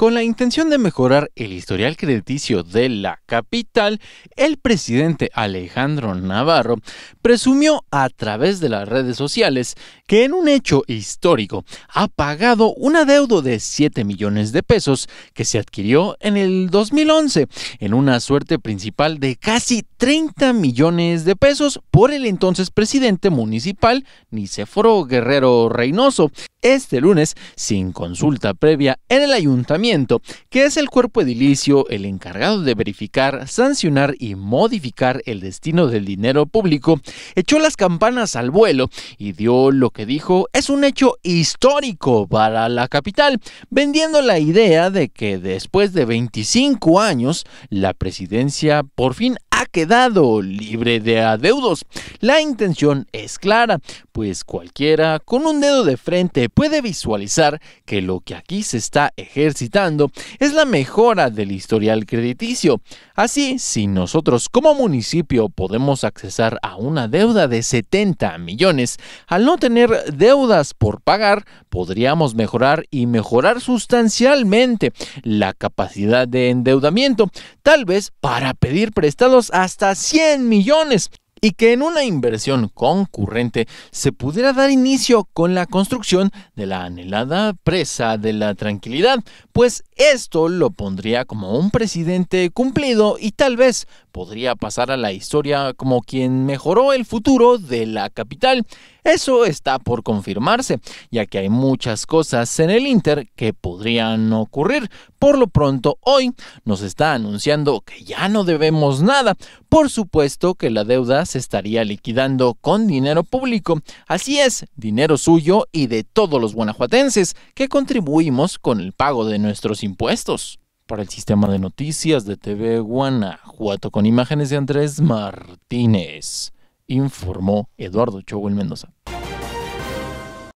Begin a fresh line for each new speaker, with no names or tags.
Con la intención de mejorar el historial crediticio de la capital, el presidente Alejandro Navarro presumió a través de las redes sociales que en un hecho histórico ha pagado un adeudo de 7 millones de pesos que se adquirió en el 2011, en una suerte principal de casi 30 millones de pesos por el entonces presidente municipal Niceforo Guerrero Reynoso, este lunes sin consulta previa en el ayuntamiento, que es el cuerpo edilicio el encargado de verificar, sancionar y modificar el destino del dinero público, echó las campanas al vuelo y dio lo que dijo es un hecho histórico para la capital, vendiendo la idea de que después de 25 años la presidencia por fin quedado libre de adeudos. La intención es clara, pues cualquiera con un dedo de frente puede visualizar que lo que aquí se está ejercitando es la mejora del historial crediticio. Así, si nosotros como municipio podemos accesar a una deuda de 70 millones, al no tener deudas por pagar, podríamos mejorar y mejorar sustancialmente la capacidad de endeudamiento, tal vez para pedir prestados a hasta 100 millones y que en una inversión concurrente se pudiera dar inicio con la construcción de la anhelada presa de la tranquilidad, pues esto lo pondría como un presidente cumplido y tal vez podría pasar a la historia como quien mejoró el futuro de la capital. Eso está por confirmarse, ya que hay muchas cosas en el Inter que podrían ocurrir. Por lo pronto, hoy nos está anunciando que ya no debemos nada. Por supuesto que la deuda se estaría liquidando con dinero público. Así es, dinero suyo y de todos los guanajuatenses que contribuimos con el pago de nuestros impuestos. Para el sistema de noticias de TV Guanajuato, con imágenes de Andrés Martínez informó Eduardo Chowel Mendoza.